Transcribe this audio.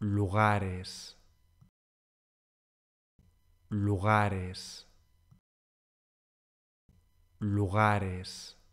lugares, lugares, lugares.